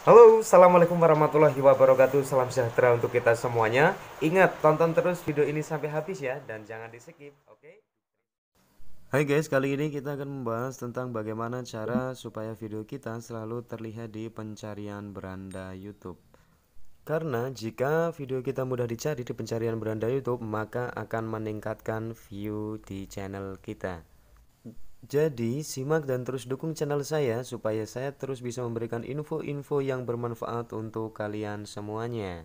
Halo, Assalamualaikum warahmatullahi wabarakatuh Salam sejahtera untuk kita semuanya Ingat, tonton terus video ini sampai habis ya Dan jangan di skip, oke? Okay? Hai guys, kali ini kita akan membahas tentang bagaimana cara supaya video kita selalu terlihat di pencarian beranda YouTube Karena jika video kita mudah dicari di pencarian beranda YouTube Maka akan meningkatkan view di channel kita jadi, simak dan terus dukung channel saya supaya saya terus bisa memberikan info-info yang bermanfaat untuk kalian semuanya.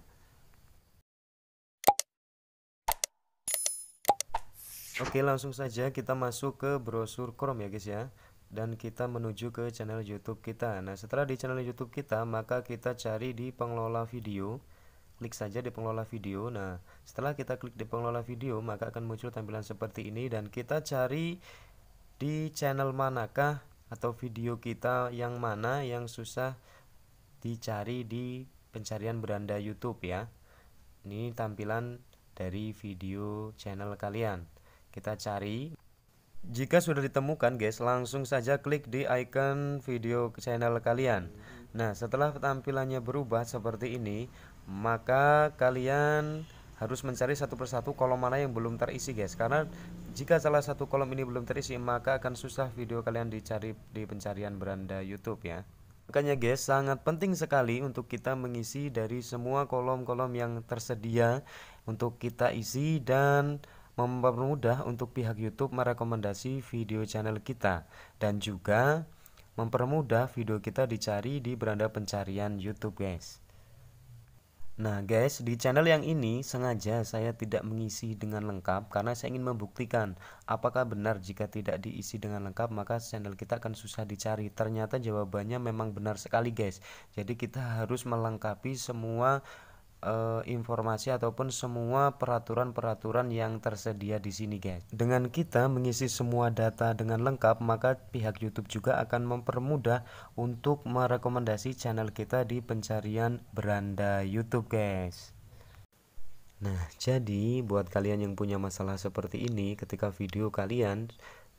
Oke, langsung saja kita masuk ke brosur Chrome ya guys ya. Dan kita menuju ke channel YouTube kita. Nah, setelah di channel YouTube kita, maka kita cari di pengelola video. Klik saja di pengelola video. Nah, setelah kita klik di pengelola video, maka akan muncul tampilan seperti ini dan kita cari di channel manakah atau video kita yang mana yang susah dicari di pencarian beranda YouTube ya. Ini tampilan dari video channel kalian. Kita cari. Jika sudah ditemukan guys, langsung saja klik di icon video channel kalian. Nah, setelah tampilannya berubah seperti ini, maka kalian harus mencari satu persatu kolom mana yang belum terisi guys karena jika salah satu kolom ini belum terisi maka akan susah video kalian dicari di pencarian beranda YouTube ya Makanya guys, sangat penting sekali untuk kita mengisi dari semua kolom-kolom yang tersedia untuk kita isi dan mempermudah untuk pihak YouTube merekomendasi video channel kita dan juga mempermudah video kita dicari di beranda pencarian YouTube guys. Nah guys, di channel yang ini sengaja saya tidak mengisi dengan lengkap karena saya ingin membuktikan apakah benar jika tidak diisi dengan lengkap maka channel kita akan susah dicari. Ternyata jawabannya memang benar sekali guys. Jadi kita harus melengkapi semua Eh, informasi ataupun semua peraturan-peraturan yang tersedia di sini guys. Dengan kita mengisi semua data dengan lengkap, maka pihak YouTube juga akan mempermudah untuk merekomendasi channel kita di pencarian beranda YouTube guys. Nah, jadi buat kalian yang punya masalah seperti ini ketika video kalian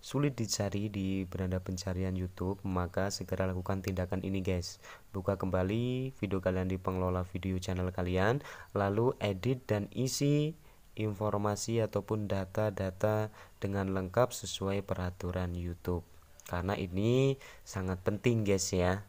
sulit dicari di beranda pencarian YouTube, maka segera lakukan tindakan ini guys. Buka kembali video kalian di pengelola video channel kalian, lalu edit dan isi informasi ataupun data-data dengan lengkap sesuai peraturan YouTube. Karena ini sangat penting guys ya.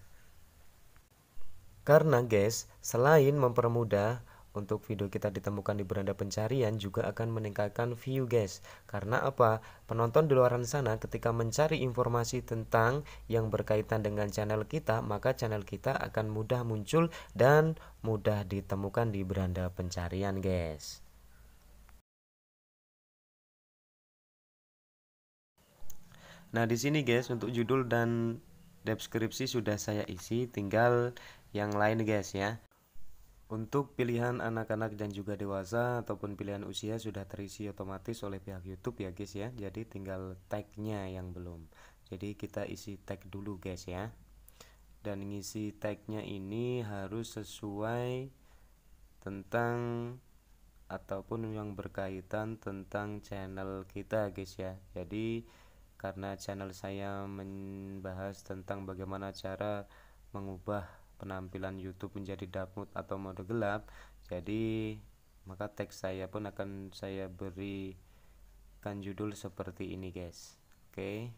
Karena guys, selain mempermudah untuk video kita ditemukan di beranda pencarian juga akan meningkatkan view guys. Karena apa? Penonton di luar sana ketika mencari informasi tentang yang berkaitan dengan channel kita, maka channel kita akan mudah muncul dan mudah ditemukan di beranda pencarian guys. Nah, di sini guys untuk judul dan deskripsi sudah saya isi, tinggal yang lain guys ya. Untuk pilihan anak-anak dan juga dewasa ataupun pilihan usia sudah terisi otomatis oleh pihak YouTube ya guys ya. Jadi tinggal tagnya yang belum. Jadi kita isi tag dulu guys ya. Dan ngisi tagnya ini harus sesuai tentang ataupun yang berkaitan tentang channel kita guys ya. Jadi karena channel saya membahas tentang bagaimana cara mengubah penampilan YouTube menjadi dark mode atau mode gelap jadi maka teks saya pun akan saya berikan judul seperti ini guys oke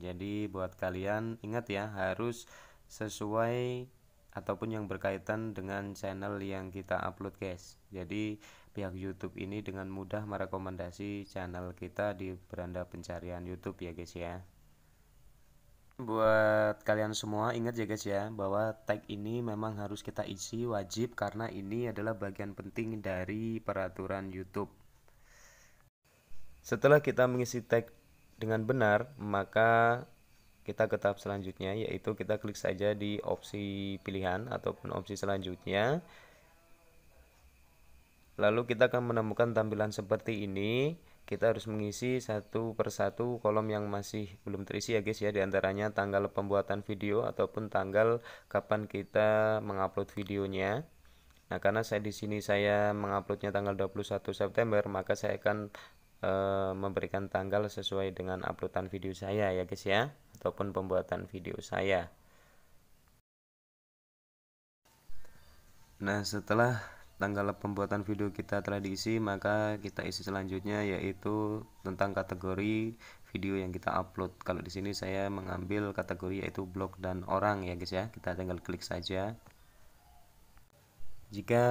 jadi buat kalian ingat ya harus sesuai ataupun yang berkaitan dengan channel yang kita upload guys jadi pihak YouTube ini dengan mudah merekomendasi channel kita di beranda pencarian YouTube ya guys ya Buat kalian semua ingat ya guys ya bahwa tag ini memang harus kita isi wajib karena ini adalah bagian penting dari peraturan YouTube. Setelah kita mengisi tag dengan benar, maka kita ke tahap selanjutnya yaitu kita klik saja di opsi pilihan ataupun opsi selanjutnya. Lalu kita akan menemukan tampilan seperti ini kita harus mengisi satu persatu kolom yang masih belum terisi ya guys ya diantaranya tanggal pembuatan video ataupun tanggal kapan kita mengupload videonya nah karena saya di sini saya menguploadnya tanggal 21 September maka saya akan e, memberikan tanggal sesuai dengan uploadan video saya ya guys ya ataupun pembuatan video saya nah setelah tanggal pembuatan video kita telah diisi maka kita isi selanjutnya yaitu tentang kategori video yang kita upload kalau di sini saya mengambil kategori yaitu blog dan orang ya guys ya kita tinggal klik saja jika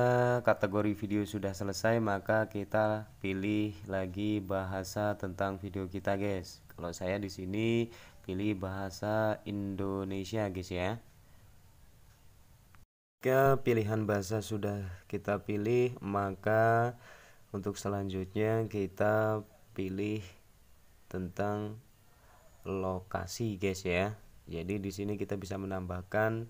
kategori video sudah selesai maka kita pilih lagi bahasa tentang video kita guys kalau saya di sini pilih bahasa Indonesia guys ya jika pilihan bahasa sudah kita pilih, maka untuk selanjutnya kita pilih tentang lokasi, guys ya. Jadi di sini kita bisa menambahkan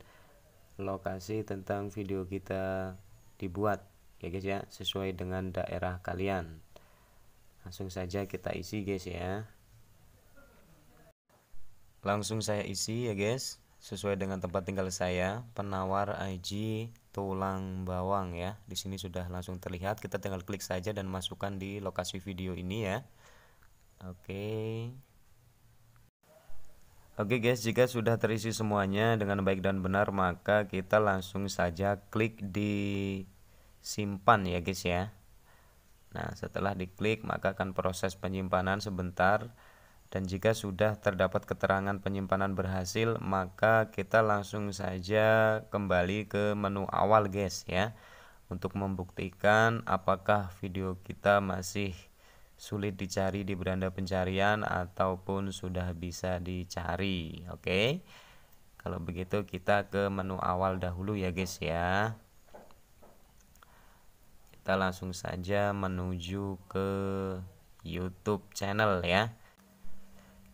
lokasi tentang video kita dibuat, ya guys ya, sesuai dengan daerah kalian. Langsung saja kita isi, guys ya. Langsung saya isi ya, guys sesuai dengan tempat tinggal saya penawar IG tulang bawang ya di sini sudah langsung terlihat kita tinggal klik saja dan masukkan di lokasi video ini ya oke Oke guys, jika sudah terisi semuanya dengan baik dan benar, maka kita langsung saja klik di simpan ya guys ya. Nah, setelah diklik maka akan proses penyimpanan sebentar dan jika sudah terdapat keterangan penyimpanan berhasil maka kita langsung saja kembali ke menu awal guys ya untuk membuktikan apakah video kita masih sulit dicari di beranda pencarian ataupun sudah bisa dicari oke okay? kalau begitu kita ke menu awal dahulu ya guys ya kita langsung saja menuju ke YouTube channel ya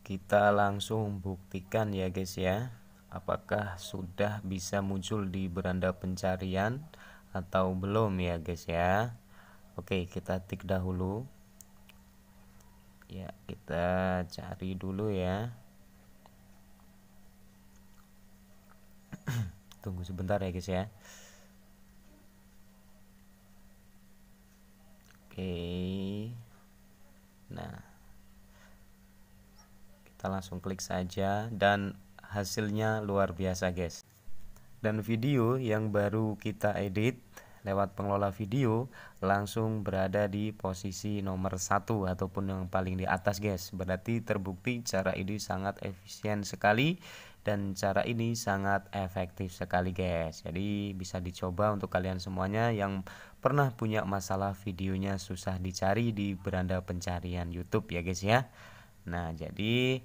kita langsung buktikan ya guys ya apakah sudah bisa muncul di beranda pencarian atau belum ya guys ya oke kita tik dahulu ya kita cari dulu ya tunggu sebentar ya guys ya oke nah kita langsung klik saja dan hasilnya luar biasa guys dan video yang baru kita edit lewat pengelola video langsung berada di posisi nomor satu ataupun yang paling di atas guys berarti terbukti cara ini sangat efisien sekali dan cara ini sangat efektif sekali guys jadi bisa dicoba untuk kalian semuanya yang pernah punya masalah videonya susah dicari di beranda pencarian YouTube ya guys ya Nah, jadi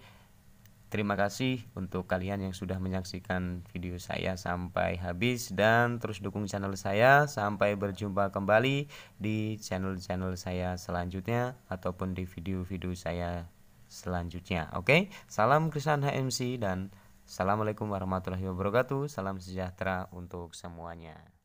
terima kasih untuk kalian yang sudah menyaksikan video saya sampai habis dan terus dukung channel saya sampai berjumpa kembali di channel-channel saya selanjutnya ataupun di video-video saya selanjutnya. Oke, salam Krisan HMC dan Assalamualaikum warahmatullahi wabarakatuh. Salam sejahtera untuk semuanya.